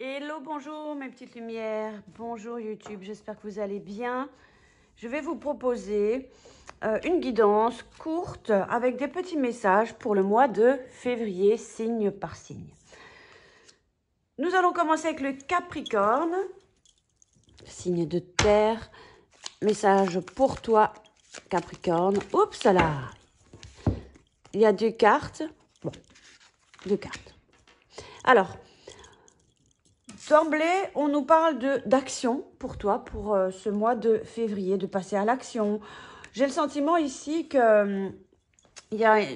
Hello, bonjour mes petites lumières, bonjour YouTube, j'espère que vous allez bien. Je vais vous proposer euh, une guidance courte avec des petits messages pour le mois de février, signe par signe. Nous allons commencer avec le Capricorne, signe de terre, message pour toi Capricorne. Oups là, il y a deux cartes, bon, deux cartes. Alors, d'emblée, on nous parle d'action pour toi, pour euh, ce mois de février, de passer à l'action. J'ai le sentiment ici que mm,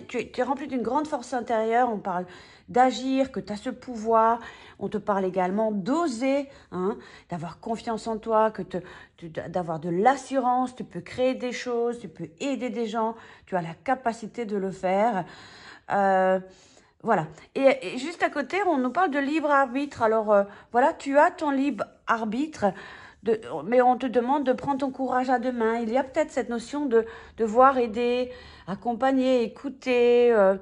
tu, es rempli d'une grande force intérieure, on parle d'agir, que tu as ce pouvoir, on te parle également d'oser, hein, d'avoir confiance en toi, que d'avoir de l'assurance, tu peux créer des choses, tu peux aider des gens, tu as la capacité de le faire. Euh, voilà. Et, juste à côté, on nous parle de libre arbitre. Alors, euh, voilà, tu as ton libre arbitre, mais on te demande de prendre ton courage à deux mains. Il y a peut-être cette notion de voir, aider, accompagner, écouter. Euh,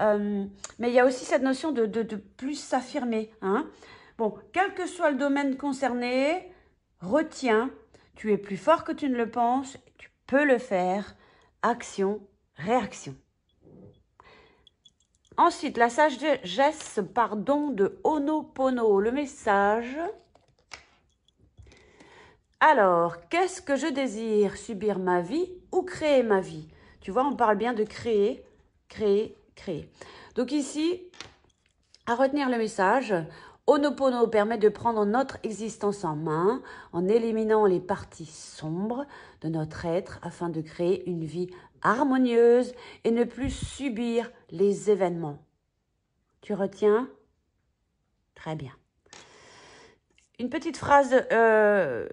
euh, mais il y a aussi cette notion de, de, plus s'affirmer. Hein. Bon, quel que soit le domaine concerné, retiens, tu es plus fort que tu ne le penses, tu peux le faire. Action, réaction. Ensuite, la sagesse pardon, de Onopono, le message. Alors, qu'est-ce que je désire Subir ma vie ou créer ma vie Tu vois, on parle bien de créer, créer, créer. Donc ici, à retenir le message, Onopono permet de prendre notre existence en main en éliminant les parties sombres de notre être afin de créer une vie harmonieuse et ne plus subir les événements. Tu retiens Très bien. Une petite phrase euh,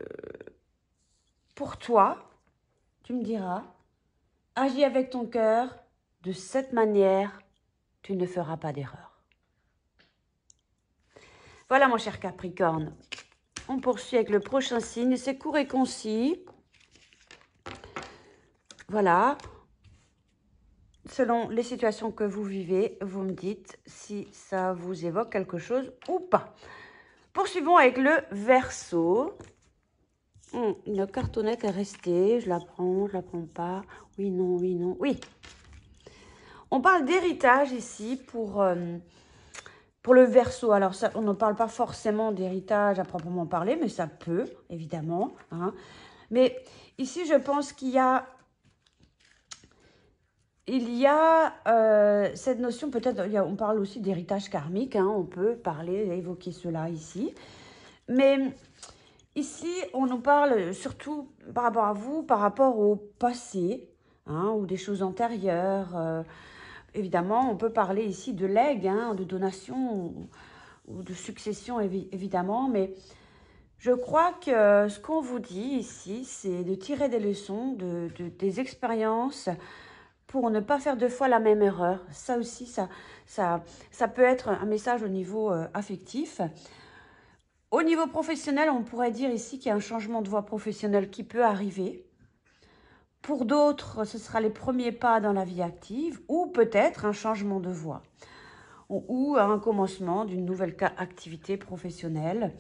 pour toi, tu me diras, agis avec ton cœur, de cette manière, tu ne feras pas d'erreur. Voilà mon cher Capricorne, on poursuit avec le prochain signe, c'est court et concis. Voilà, selon les situations que vous vivez, vous me dites si ça vous évoque quelque chose ou pas. Poursuivons avec le verso. une hum, cartonnette est restée. Je la prends, je la prends pas. Oui, non, oui, non, oui. On parle d'héritage ici pour, euh, pour le verso. Alors, ça, on ne parle pas forcément d'héritage à proprement parler, mais ça peut, évidemment. Hein. Mais ici, je pense qu'il y a il y a euh, cette notion, peut-être, on parle aussi d'héritage karmique, hein, on peut parler, évoquer cela ici. Mais ici, on nous parle surtout par rapport à vous, par rapport au passé, hein, ou des choses antérieures. Euh, évidemment, on peut parler ici de legs, hein, de donations, ou de succession, évidemment, mais je crois que ce qu'on vous dit ici, c'est de tirer des leçons de, de des expériences pour ne pas faire deux fois la même erreur. Ça aussi, ça, ça, ça peut être un message au niveau euh, affectif. Au niveau professionnel, on pourrait dire ici qu'il y a un changement de voie professionnelle qui peut arriver. Pour d'autres, ce sera les premiers pas dans la vie active ou peut-être un changement de voie ou un commencement d'une nouvelle activité professionnelle.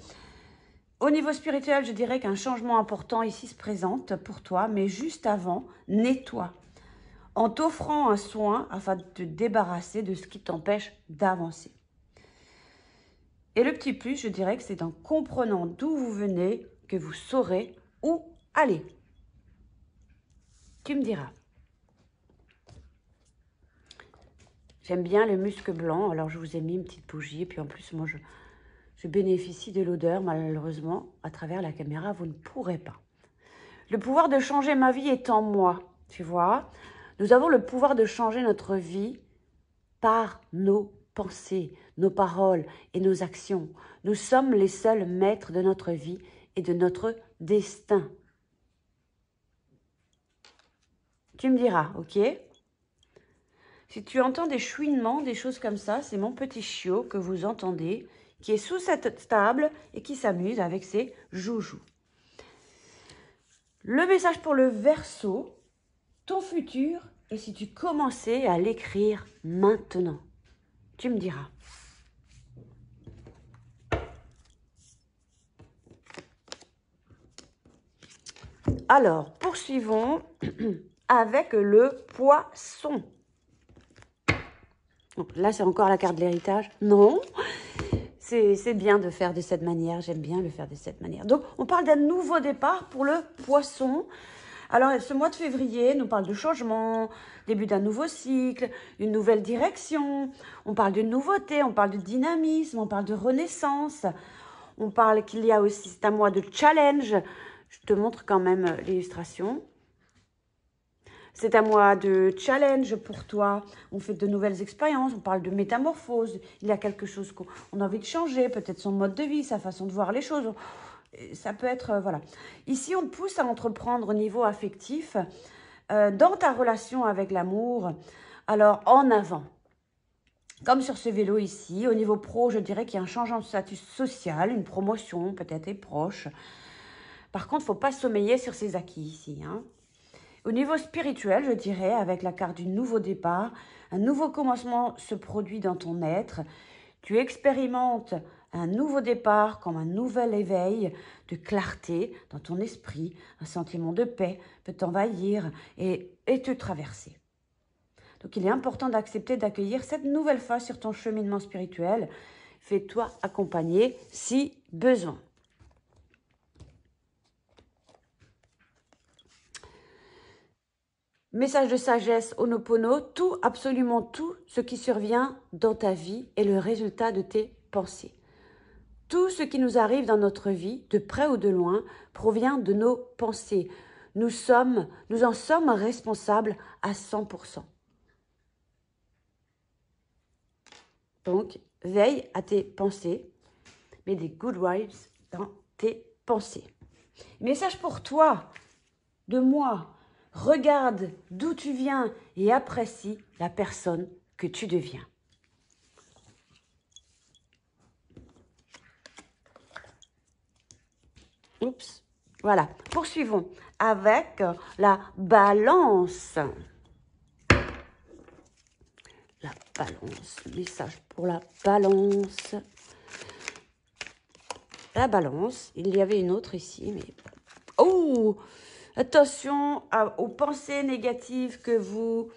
Au niveau spirituel, je dirais qu'un changement important ici se présente pour toi, mais juste avant, nettoie en t'offrant un soin afin de te débarrasser de ce qui t'empêche d'avancer. Et le petit plus, je dirais que c'est en comprenant d'où vous venez que vous saurez où aller. Tu me diras. J'aime bien le musc blanc, alors je vous ai mis une petite bougie, et puis en plus, moi, je, je bénéficie de l'odeur, malheureusement, à travers la caméra, vous ne pourrez pas. Le pouvoir de changer ma vie est en moi, tu vois. Nous avons le pouvoir de changer notre vie par nos pensées, nos paroles et nos actions. Nous sommes les seuls maîtres de notre vie et de notre destin. Tu me diras, ok Si tu entends des chouinements, des choses comme ça, c'est mon petit chiot que vous entendez, qui est sous cette table et qui s'amuse avec ses joujoux. Le message pour le verso, ton futur et si tu commençais à l'écrire maintenant Tu me diras. Alors, poursuivons avec le poisson. là, c'est encore la carte de l'héritage. Non, c'est bien de faire de cette manière. J'aime bien le faire de cette manière. Donc, on parle d'un nouveau départ pour le poisson. Alors, ce mois de février nous parle de changement, début d'un nouveau cycle, une nouvelle direction. On parle de nouveauté, on parle de dynamisme, on parle de renaissance. On parle qu'il y a aussi, c'est un mois de challenge. Je te montre quand même euh, l'illustration. C'est un mois de challenge pour toi. On fait de nouvelles expériences, on parle de métamorphose. Il y a quelque chose qu'on a envie de changer, peut-être son mode de vie, sa façon de voir les choses ça peut être, euh, voilà. Ici, on pousse à entreprendre au niveau affectif, euh, dans ta relation avec l'amour, alors en avant. Comme sur ce vélo ici, au niveau pro, je dirais qu'il y a un changement de statut social, une promotion peut-être est proche. Par contre, il ne faut pas sommeiller sur ses acquis ici. Hein. Au niveau spirituel, je dirais, avec la carte du nouveau départ, un nouveau commencement se produit dans ton être. Tu expérimentes un nouveau départ, comme un nouvel éveil de clarté dans ton esprit. Un sentiment de paix peut t'envahir et, te traverser. Donc il est important d'accepter d'accueillir cette nouvelle phase sur ton cheminement spirituel. Fais-toi accompagner si besoin. Message de sagesse, Onopono, tout, absolument tout ce qui survient dans ta vie est le résultat de tes pensées. Tout ce qui nous arrive dans notre vie, de près ou de loin, provient de nos pensées. Nous sommes, nous en sommes responsables à 100%. Donc, veille à tes pensées. Mets des good vibes dans tes pensées. Message pour toi, de moi. Regarde d'où tu viens et apprécie la personne que tu deviens. Oups. Voilà. Poursuivons avec la balance. La balance. Message pour la balance. La balance. Il y avait une autre ici, mais... Oh Attention aux pensées négatives que vous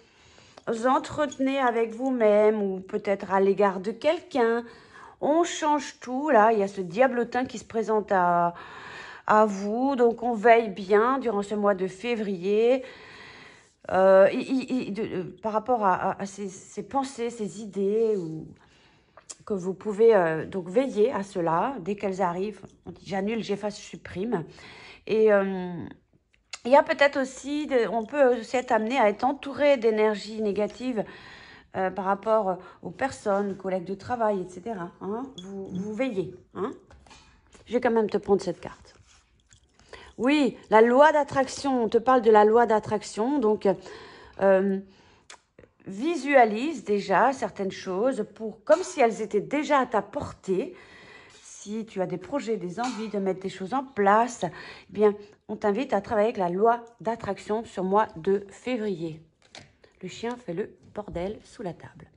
entretenez avec vous-même ou peut-être à l'égard de quelqu'un. On change tout. Là, il y a ce diablotin qui se présente à à vous. Donc, on veille bien durant ce mois de février. Euh, euh, par rapport à, ces, pensées, ces idées, ou que vous pouvez euh, donc veiller à cela dès qu'elles arrivent. J'annule, j'efface, supprime. Et il y a peut-être aussi, on peut aussi être amené à être entouré d'énergie négative par rapport aux personnes, collègues de travail, etc. Hein. vous, vous veillez. Hein Je vais quand même te prendre cette carte. Oui, la loi d'attraction, on te parle de la loi d'attraction, donc euh, visualise déjà certaines choses pour, comme si elles étaient déjà à ta portée. Si tu as des projets, des envies de mettre des choses en place, eh bien, on t'invite à travailler avec la loi d'attraction sur mois de février. Le chien fait le bordel sous la table.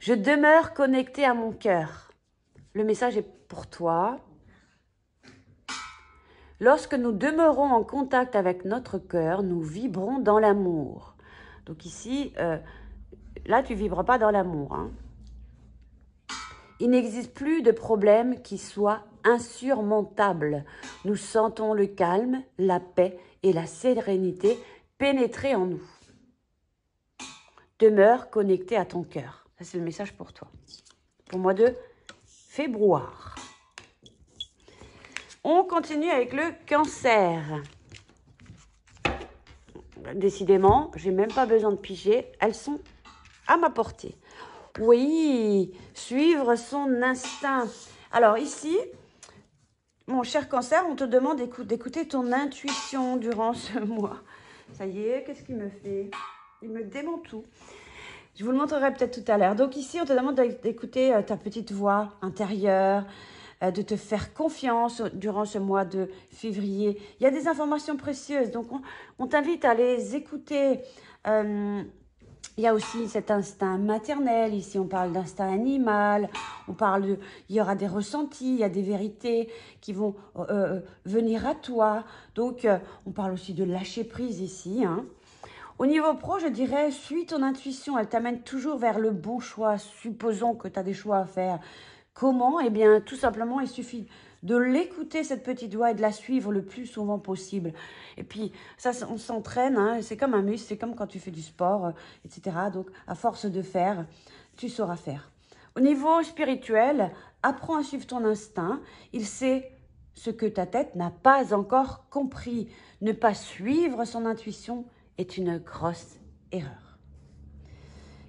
Je demeure connectée à mon cœur. Le message est pour toi, Lorsque nous demeurons en contact avec notre cœur, nous vibrons dans l'amour. Donc ici, euh, là, tu vibres pas dans l'amour. Hein. Il n'existe plus de problème qui soit insurmontable. Nous sentons le calme, la paix et la sérénité pénétrer en nous. Demeure connecté à ton cœur. Ça, c'est le message pour toi. Pour moi de février. On continue avec le cancer. Décidément, j'ai même pas besoin de piger. Elles sont à ma portée. Oui, suivre son instinct. Alors ici, mon cher cancer, on te demande d'écouter ton intuition durant ce mois. Ça y est, qu'est-ce qu'il me fait Il me dément tout. Je vous le montrerai peut-être tout à l'heure. Donc ici, on te demande d'écouter euh, ta petite voix intérieure, euh, de te faire confiance durant ce mois de février. Il y a des informations précieuses, donc on, t'invite à les écouter. Euh, il y a aussi cet instinct maternel, ici on parle d'instinct animal, on parle, il y aura des ressentis, il y a des vérités qui vont euh, venir à toi. Donc on parle aussi de lâcher prise ici. Hein. Au niveau pro, je dirais, suis ton intuition, elle t'amène toujours vers le bon choix. Supposons que tu as des choix à faire. Comment Eh bien, tout simplement, il suffit de l'écouter, cette petite voix, et de la suivre le plus souvent possible. Et puis, ça, on s'entraîne, hein, c'est comme un muscle, c'est comme quand tu fais du sport, euh, etc. Donc, à force de faire, tu sauras faire. Au niveau spirituel, apprends à suivre ton instinct. Il sait ce que ta tête n'a pas encore compris. Ne pas suivre son intuition est une grosse erreur.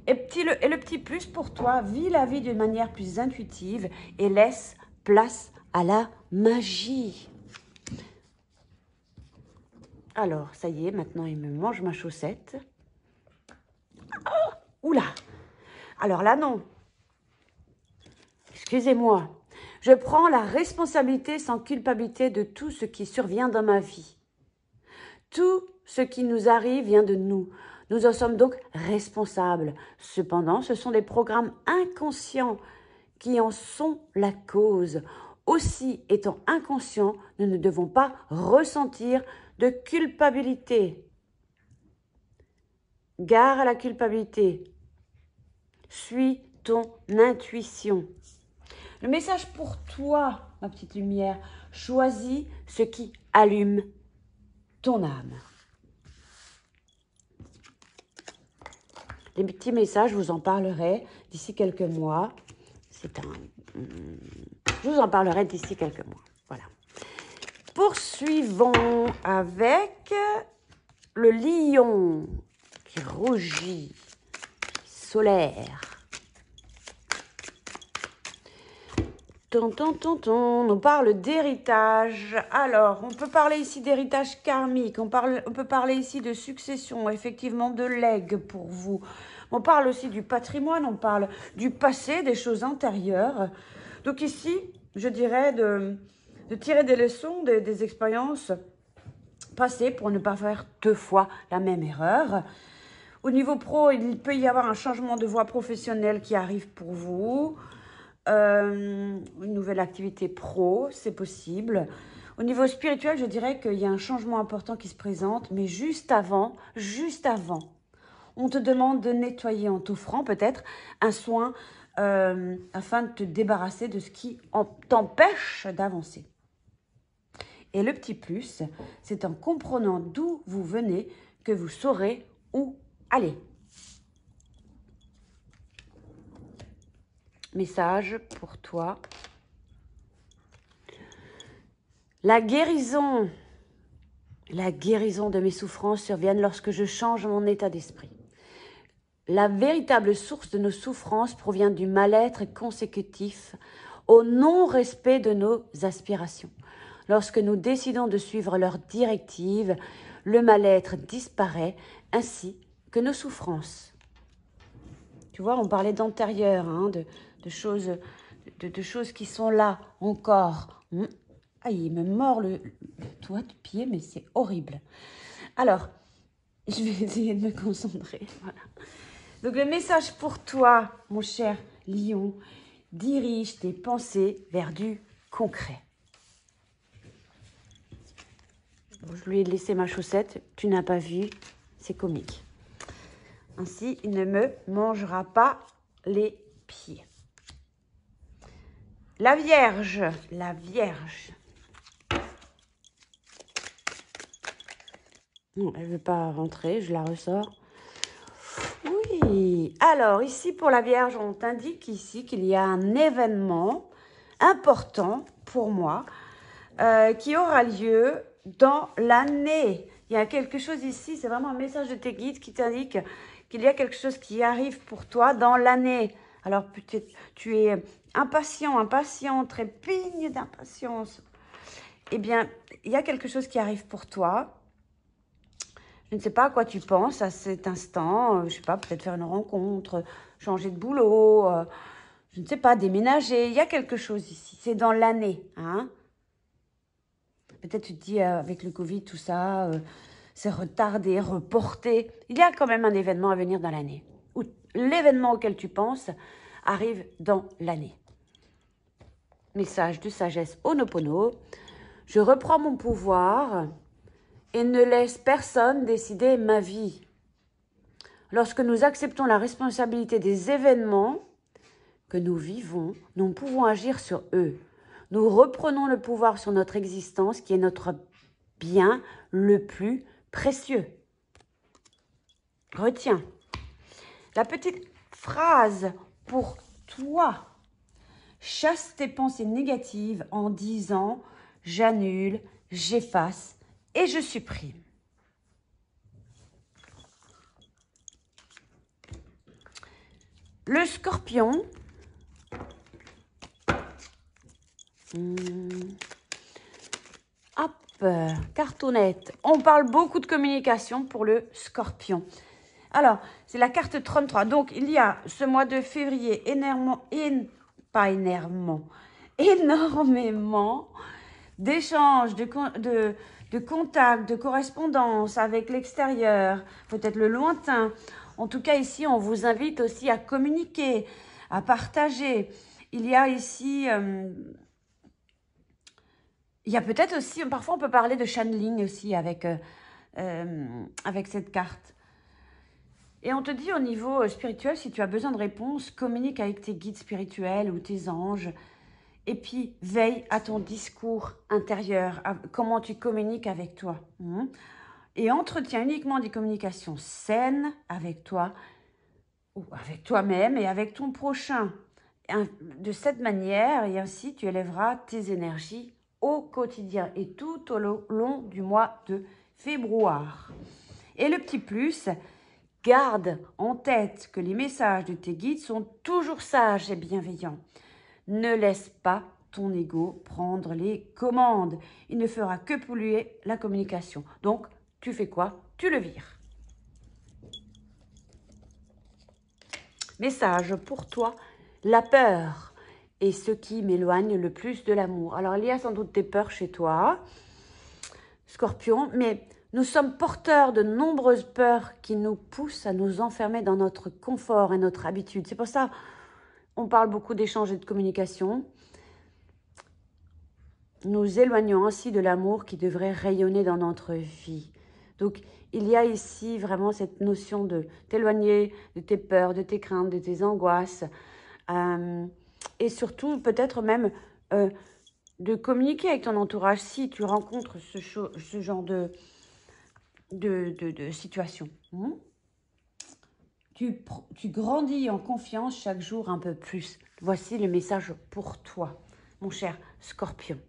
Et, le, petit plus pour toi, vis la vie d'une manière plus intuitive et laisse place à la magie. Alors, ça y est, maintenant il me mange ma chaussette. Oh, oula Alors là, non. Excusez-moi. Je prends la responsabilité sans culpabilité de tout ce qui survient dans ma vie. Tout ce qui nous arrive vient de nous. Nous en sommes donc responsables. Cependant, ce sont des programmes inconscients qui en sont la cause. Aussi, étant inconscients, nous ne devons pas ressentir de culpabilité. Gare à la culpabilité. Suis ton intuition. Le message pour toi, ma petite lumière, choisis ce qui allume ton âme. Les petits messages, je vous en parlerai d'ici quelques mois. C'est un... Hmm, je vous en parlerai d'ici quelques mois. Voilà. Poursuivons avec le lion qui rougit, solaire. on parle d'héritage. Alors, on peut parler ici d'héritage karmique, on, parle, on peut parler ici de succession, effectivement de legs pour vous. On parle aussi du patrimoine, on parle du passé, des choses antérieures. Donc ici, je dirais de, tirer des leçons des, des expériences passées pour ne pas faire deux fois la même erreur. Au niveau pro, il peut y avoir un changement de voie professionnelle qui arrive pour vous. Euh, une nouvelle activité pro, c'est possible. Au niveau spirituel, je dirais qu'il y a un changement important qui se présente, mais juste avant, juste avant, on te demande de nettoyer en franc peut-être un soin euh, afin de te débarrasser de ce qui t'empêche d'avancer. Et le petit plus, c'est en comprenant d'où vous venez que vous saurez où aller. message pour toi. La guérison, la guérison de mes souffrances survient lorsque je change mon état d'esprit. La véritable source de nos souffrances provient du mal-être consécutif au non-respect de nos aspirations. Lorsque nous décidons de suivre leurs directives, le mal-être disparaît ainsi que nos souffrances. Tu vois, on parlait d'antérieur, hein, de, choses, de, choses qui sont là encore. Hum. Aïe, ah, il me mord le, toit du pied, mais c'est horrible. Alors, je vais essayer de me concentrer. Donc, le message pour toi, mon cher lion, dirige tes pensées vers du concret. je lui ai laissé ma chaussette, tu n'as pas vu, c'est comique. Ainsi, il ne me mangera pas les pieds. La Vierge, la Vierge. elle ne veut pas rentrer, je la ressors. Oui, alors ici pour la Vierge, on t'indique ici qu'il y a un événement important pour moi euh, qui aura lieu dans l'année. Il y a quelque chose ici, c'est vraiment un message de tes guides qui t'indique il y a quelque chose qui arrive pour toi dans l'année. Alors peut-être tu es impatient, impatient, très pigne d'impatience. Eh bien, il y a quelque chose qui arrive pour toi. Je ne sais pas à quoi tu penses à cet instant. Euh, je ne sais pas, peut-être faire une rencontre, changer de boulot, euh, je ne sais pas, déménager. Il y a quelque chose ici. C'est dans l'année. Hein Peut-être tu te dis, euh, avec le Covid, tout ça, c'est retardé, reporté. Il y a quand même un événement à venir dans l'année, ou l'événement auquel tu penses arrive dans l'année. Message de sagesse Onopono. Je reprends mon pouvoir et ne laisse personne décider ma vie. Lorsque nous acceptons la responsabilité des événements que nous vivons, nous pouvons agir sur eux. Nous reprenons le pouvoir sur notre existence qui est notre bien le plus précieux. Retiens. La petite phrase pour toi. Chasse tes pensées négatives en disant j'annule, j'efface et je supprime. Le scorpion. Hmm. Euh, cartonnette. On parle beaucoup de communication pour le scorpion. Alors, c'est la carte 33. Donc, il y a ce mois de février énormément, et pas énormément, énormément d'échanges, de, de, de contacts, de correspondances avec l'extérieur, peut-être le lointain. En tout cas, ici, on vous invite aussi à communiquer, à partager. Il y a ici... Euh, il y a peut-être aussi, parfois on peut parler de channeling aussi avec, euh, euh, avec cette carte. Et on te dit au niveau euh, spirituel, si tu as besoin de réponses, communique avec tes guides spirituels ou tes anges. Et puis, veille à ton discours intérieur, à comment tu communiques avec toi. Hmm. Et entretiens uniquement des communications saines avec toi, ou avec toi-même et avec ton prochain. De cette manière, et ainsi, tu élèveras tes énergies au quotidien et tout au long du mois de février. Et le petit plus, garde en tête que les messages de tes guides sont toujours sages et bienveillants. Ne laisse pas ton ego prendre les commandes. Il ne fera que polluer la communication. Donc, tu fais quoi Tu le vires. Message pour toi, la peur et ce qui m'éloigne le plus de l'amour. Alors il y a sans doute des peurs chez toi, scorpion, mais nous sommes porteurs de nombreuses peurs qui nous poussent à nous enfermer dans notre confort et notre habitude. C'est pour ça on parle beaucoup d'échanges et de communication. Nous éloignons ainsi de l'amour qui devrait rayonner dans notre vie. Donc, il y a ici vraiment cette notion de t'éloigner de tes peurs, de tes craintes, de tes angoisses. Euh, et surtout peut-être même euh, de communiquer avec ton entourage si tu rencontres ce, genre de, situation. Hmm? Tu, grandis en confiance chaque jour un peu plus. Voici le message pour toi, mon cher scorpion.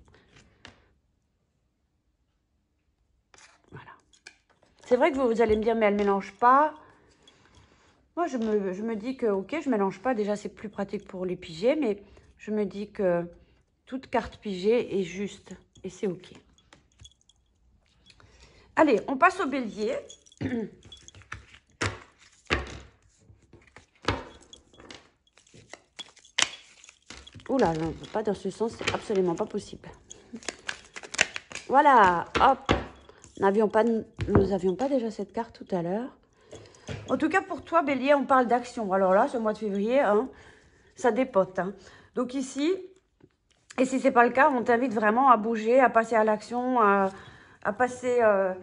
Voilà. C'est vrai que vous allez me dire, mais elle ne mélange pas. Moi, je me, dis que, ok, je mélange pas. Déjà, c'est plus pratique pour les pigés, mais je me dis que toute carte pigée est juste et c'est ok. Allez, on passe au bélier. Oula, non, pas dans ce sens, c'est absolument pas possible. Voilà, hop. N'avions pas, nous n'avions pas déjà cette carte tout à l'heure. En tout cas, pour toi, Bélier, on parle d'action. Alors là, ce mois de février, hein, ça dépote. Hein. Donc ici, et si ce n'est pas le cas, on t'invite vraiment à bouger, à passer à l'action, à, passer euh,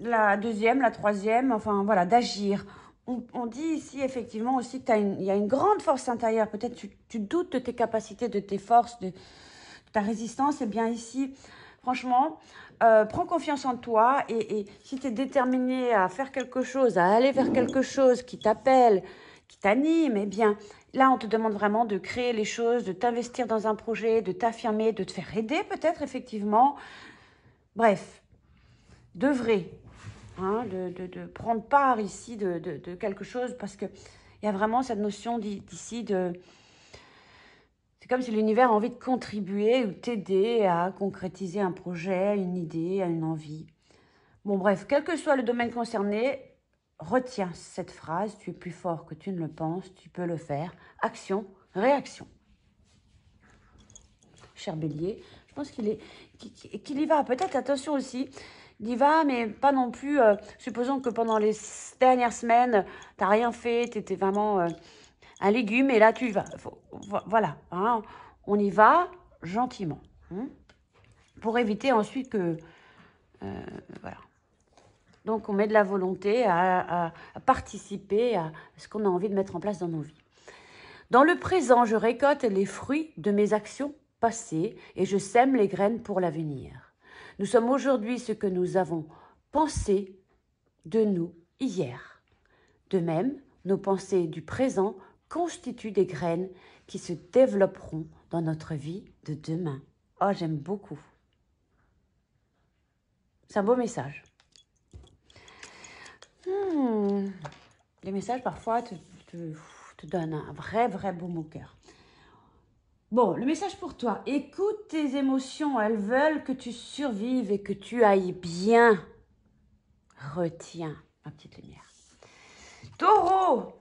la deuxième, la troisième, enfin voilà, d'agir. On, dit ici effectivement aussi qu'il y a une grande force intérieure. Peut-être tu, tu doutes de tes capacités, de tes forces, de, ta résistance. Et eh bien ici, Franchement, euh, prends confiance en toi et, si tu es déterminé à faire quelque chose, à aller vers quelque chose qui t'appelle, qui t'anime, eh bien, là, on te demande vraiment de créer les choses, de t'investir dans un projet, de t'affirmer, de te faire aider peut-être, effectivement. Bref, de vrai, hein, de, prendre part ici de, de quelque chose parce qu'il y a vraiment cette notion d'ici de c'est comme si l'univers a envie de contribuer ou t'aider à concrétiser un projet, une idée, une envie. Bon, bref, quel que soit le domaine concerné, retiens cette phrase. Tu es plus fort que tu ne le penses. Tu peux le faire. Action, réaction. Cher bélier, je pense qu'il est qu'il y va. Peut-être, attention aussi, il y va, mais pas non plus. Euh, supposons que pendant les dernières semaines, tu n'as rien fait, tu étais vraiment... Euh, un légume et là tu vas. voilà, hein. on y va gentiment. Hein, pour éviter ensuite que... Euh, voilà. Donc on met de la volonté à, à participer à ce qu'on a envie de mettre en place dans nos vies. Dans le présent, je récolte les fruits de mes actions passées et je sème les graines pour l'avenir. Nous sommes aujourd'hui ce que nous avons pensé de nous hier. De même, nos pensées du présent constituent des graines qui se développeront dans notre vie de demain. Oh, j'aime beaucoup. C'est un beau message. Hmm. Les messages, parfois, te, donnent un vrai, vrai beau au cœur. Bon, le message pour toi. Écoute tes émotions. Elles veulent que tu survives et que tu ailles bien. Retiens ma petite lumière. Taureau,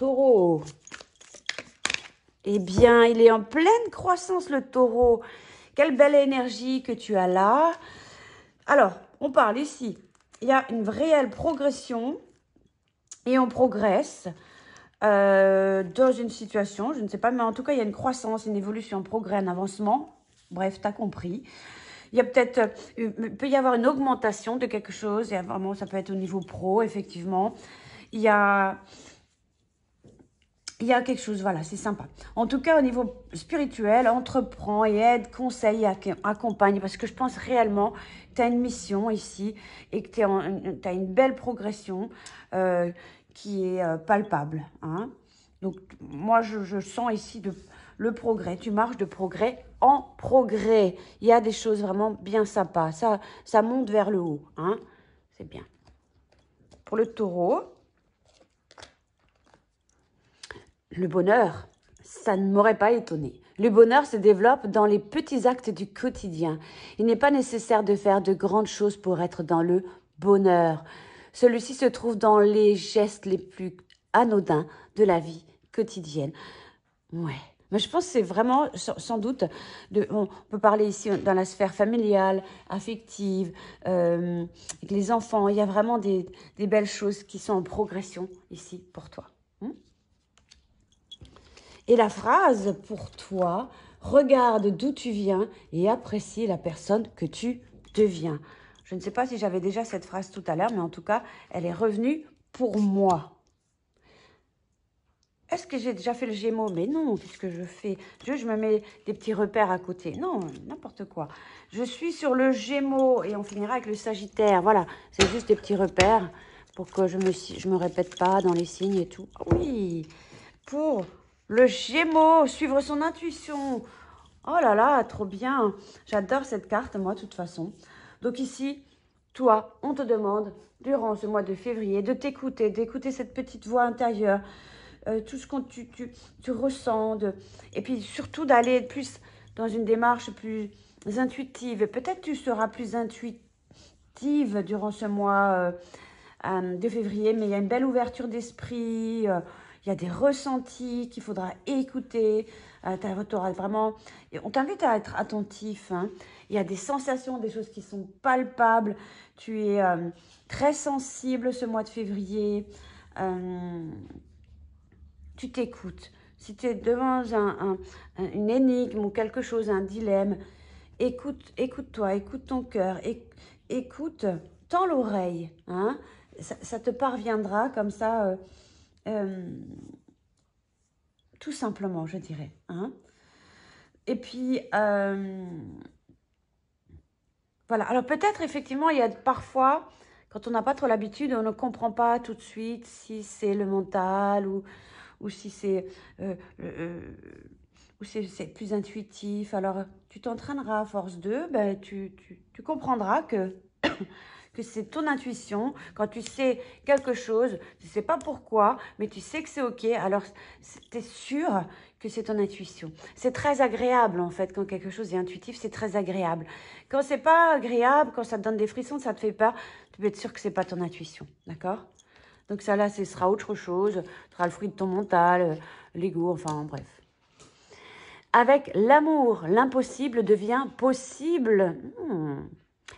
Taureau. Eh bien, il est en pleine croissance, le taureau. Quelle belle énergie que tu as là. Alors, on parle ici. Il y a une réelle progression et on progresse euh, dans une situation, je ne sais pas, mais en tout cas, il y a une croissance, une évolution, un progrès, un avancement. Bref, tu as compris. Il y a peut-être, euh, peut y avoir une augmentation de quelque chose. Et vraiment, ça peut être au niveau pro, effectivement. Il y a il y a quelque chose, voilà, c'est sympa. En tout cas, au niveau spirituel, entreprends et aide, conseille, accompagne, parce que je pense réellement que tu as une mission ici et que tu as une belle progression euh, qui est euh, palpable. Hein. Donc, moi, je, sens ici le progrès. Tu marches de progrès en progrès. Il y a des choses vraiment bien sympas. Ça, ça monte vers le haut. Hein. C'est bien. Pour le taureau, Le bonheur, ça ne m'aurait pas étonné. Le bonheur se développe dans les petits actes du quotidien. Il n'est pas nécessaire de faire de grandes choses pour être dans le bonheur. Celui-ci se trouve dans les gestes les plus anodins de la vie quotidienne. Ouais. Mais je pense que c'est vraiment, sans doute, de, on peut parler ici euh, dans la sphère familiale, affective, euh, avec les enfants. Il y a vraiment des, belles choses qui sont en progression ici pour toi. Hmm? Et la phrase pour toi, regarde d'où tu viens et apprécie la personne que tu deviens. Je ne sais pas si j'avais déjà cette phrase tout à l'heure, mais en tout cas, elle est revenue pour moi. Est-ce que j'ai déjà fait le Gémeaux Mais non, qu'est-ce que je fais je, me mets des petits repères à côté. Non, n'importe quoi. Je suis sur le Gémeaux et on finira avec le Sagittaire. Voilà, c'est juste des petits repères pour que je ne me, je me répète pas dans les signes et tout. Oui, pour le Gémeau, suivre son intuition. Oh là là, trop bien. J'adore cette carte, moi, de toute façon. Donc ici, toi, on te demande, durant ce mois de février, de t'écouter, d'écouter cette petite voix intérieure, euh, tout ce que tu, tu, ressens, et puis surtout d'aller plus dans une démarche plus intuitive. peut-être tu seras plus intuitive durant ce mois euh, euh, de février, mais il y a une belle ouverture d'esprit, il y a des ressentis qu'il faudra écouter. Euh, auras vraiment... On t'invite à être attentif. Hein. Il y a des sensations, des choses qui sont palpables. Tu es euh, très sensible ce mois de février. Euh, tu t'écoutes. Si tu es devant un, une énigme ou quelque chose, un dilemme, écoute-toi, écoute, ton cœur, écoute, tends l'oreille. Hein. Ça, te parviendra comme ça. Euh, euh, tout simplement, je dirais. Hein. Et puis, euh, voilà. Alors peut-être, effectivement, il y a parfois, quand on n'a pas trop l'habitude, on ne comprend pas tout de suite si c'est le mental ou, ou si c'est... Euh, ou c'est plus intuitif. Alors, tu t'entraîneras à force d'eux, ben, tu comprendras que c'est ton intuition, quand tu sais quelque chose, tu sais pas pourquoi, mais tu sais que c'est OK, alors tu es sûr que c'est ton intuition. C'est très agréable en fait, quand quelque chose est intuitif, c'est très agréable. Quand c'est pas agréable, quand ça te donne des frissons, ça te fait peur, tu peux être sûr que c'est pas ton intuition, d'accord donc ça là, ce sera autre chose, ce sera le fruit de ton mental, euh, l'ego, enfin bref. Avec l'amour, l'impossible devient possible. Hmm.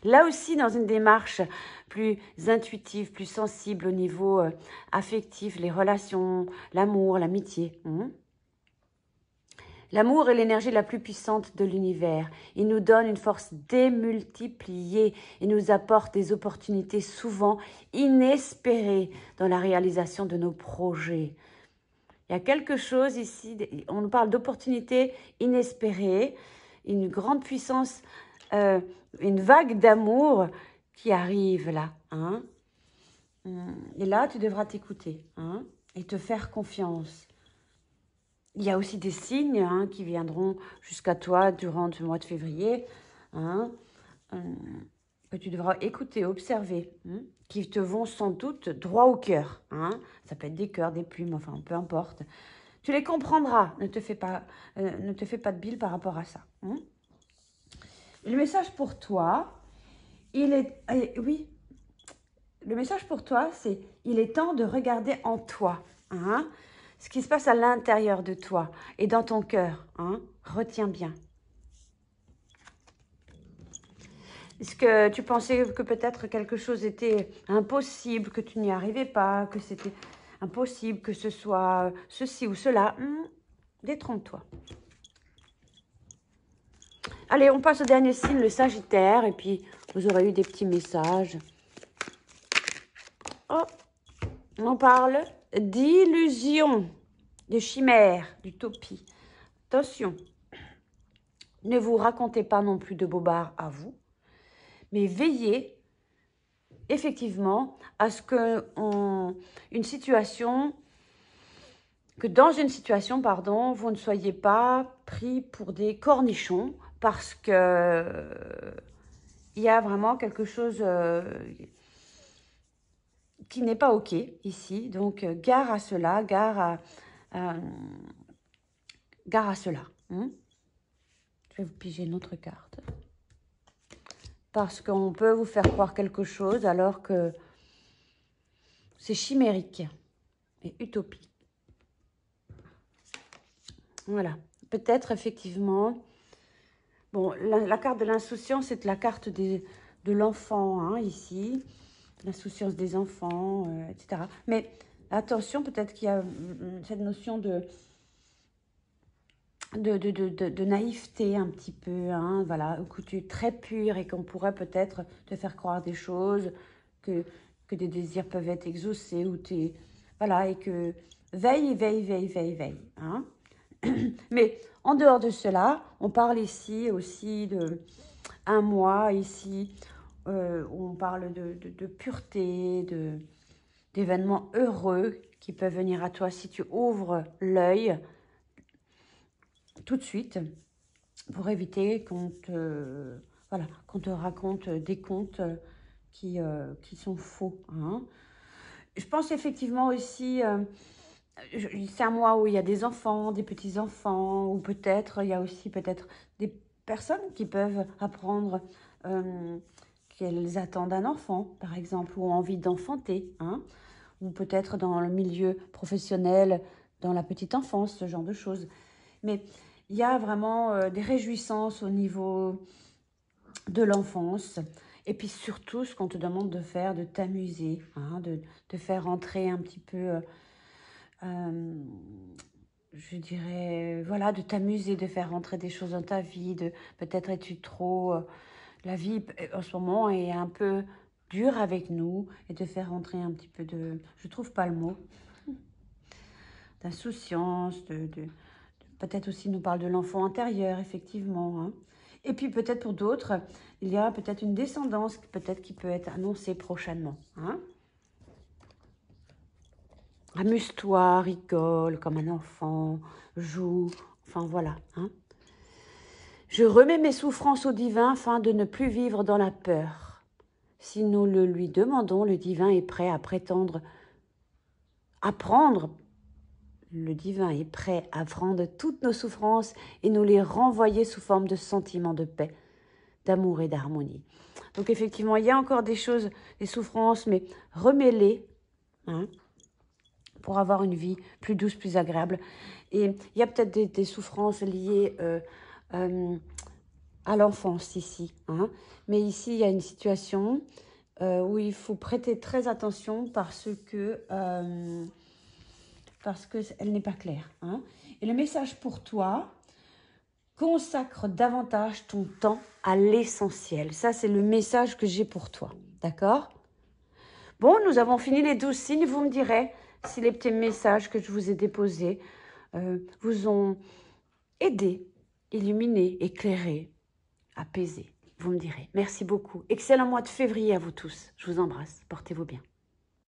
Là aussi, dans une démarche plus intuitive, plus sensible au niveau euh, affectif, les relations, l'amour, l'amitié. Hmm. L'amour est l'énergie la plus puissante de l'univers. Il nous donne une force démultipliée et nous apporte des opportunités souvent inespérées dans la réalisation de nos projets. Il y a quelque chose ici, on nous parle d'opportunités inespérées, une grande puissance euh, une vague d'amour qui arrive là. Hein hum, et là, tu devras t'écouter hein et te faire confiance. Il y a aussi des signes hein, qui viendront jusqu'à toi durant le mois de février, hein, hum, que tu devras écouter, observer, hein, qui te vont sans doute droit au cœur. Hein. Ça peut être des cœurs, des plumes, enfin, peu importe. Tu les comprendras, ne te fais pas, euh, ne te fais pas de bile par rapport à ça. Le message pour toi, il est... Eh, oui, le message pour toi, c'est il est temps de regarder en toi, hein, ce qui se passe à l'intérieur de toi et dans ton cœur. Hein, retiens bien. Est-ce que tu pensais que peut-être quelque chose était impossible, que tu n'y arrivais pas, que c'était impossible, que ce soit ceci ou cela hmm, Détrompe-toi. Allez, on passe au dernier signe, le Sagittaire. Et puis, vous aurez eu des petits messages. Oh, on parle d'illusion, de chimère, d'utopie. Attention, ne vous racontez pas non plus de bobards à vous, mais veillez effectivement à ce que situation, que dans une situation, pardon, vous ne soyez pas pris pour des cornichons parce que il y a vraiment quelque chose euh, qui n'est pas OK ici. Donc, euh, gare à cela, gare à, euh, gare à cela. Hein. Je vais vous piger une autre carte. Parce qu'on peut vous faire croire quelque chose alors que c'est chimérique et utopique. Voilà. Peut-être effectivement Bon, la, carte de l'insouciance, c'est la carte des, de l'enfant, hein, ici. L'insouciance des enfants, euh, etc. Mais attention, peut-être qu'il y a hum, hum, cette notion de de, de, de, naïveté un petit peu, hein, voilà, es très pur et qu'on pourrait peut-être te faire croire des choses, que, que des désirs peuvent être exaucés ou es, Voilà, et que veille, veille, veille, veille, veille. Hein. Mais en dehors de cela, on parle ici aussi de un mois, ici, euh, où on parle de, de pureté, d'événements heureux qui peuvent venir à toi si tu ouvres l'œil tout de suite pour éviter qu'on te, voilà, qu'on te raconte des contes qui, euh, qui sont faux. Hein. Je pense effectivement aussi... Euh, euh, c'est un mois où il y a des enfants, des petits-enfants, ou peut-être, il y a aussi peut-être des personnes qui peuvent apprendre euh, qu'elles attendent un enfant, par exemple, ou ont envie d'enfanter, hein, ou peut-être dans le milieu professionnel, dans la petite enfance, ce genre de choses. Mais il y a vraiment euh, des réjouissances au niveau de l'enfance. Et puis surtout, ce qu'on te demande de faire, de t'amuser, hein, de, te faire entrer un petit peu... Euh, je dirais, euh, voilà, de t'amuser, de faire rentrer des choses dans ta vie, de peut-être es-tu trop... Euh, la vie en ce moment est un peu dure avec nous et de faire rentrer un petit peu de... Je trouve pas le mot. D'insouciance, de... peut-être aussi nous parle de l'enfant intérieur, effectivement. Hein. Et puis peut-être pour d'autres, il y a peut-être une descendance peut-être qui peut être annoncée prochainement. Hein. Amuse-toi, rigole comme un enfant, joue, enfin voilà. Hein. Je remets mes souffrances au divin afin de ne plus vivre dans la peur. Si nous le lui demandons, le divin est prêt à prétendre, à prendre, le divin est prêt à prendre toutes nos souffrances et nous les renvoyer sous forme de sentiments de paix, d'amour et d'harmonie. Donc effectivement, il y a encore des choses, des souffrances, mais remets-les. Hein, pour avoir une vie plus douce, plus agréable. Et il y a peut-être des, souffrances liées euh, euh, à l'enfance ici. Hein. Mais ici, il y a une situation euh, où il faut prêter très attention parce que parce qu'elle n'est pas claire. Hein. Et le message pour toi, consacre davantage ton temps à l'essentiel. Ça, c'est le message que j'ai pour toi. D'accord Bon, nous avons fini les douze signes. Vous me direz si les petits messages que je vous ai déposés euh, vous ont aidé, illuminé, éclairé, apaisé. Vous me direz. Merci beaucoup. Excellent mois de février à vous tous. Je vous embrasse. Portez-vous bien.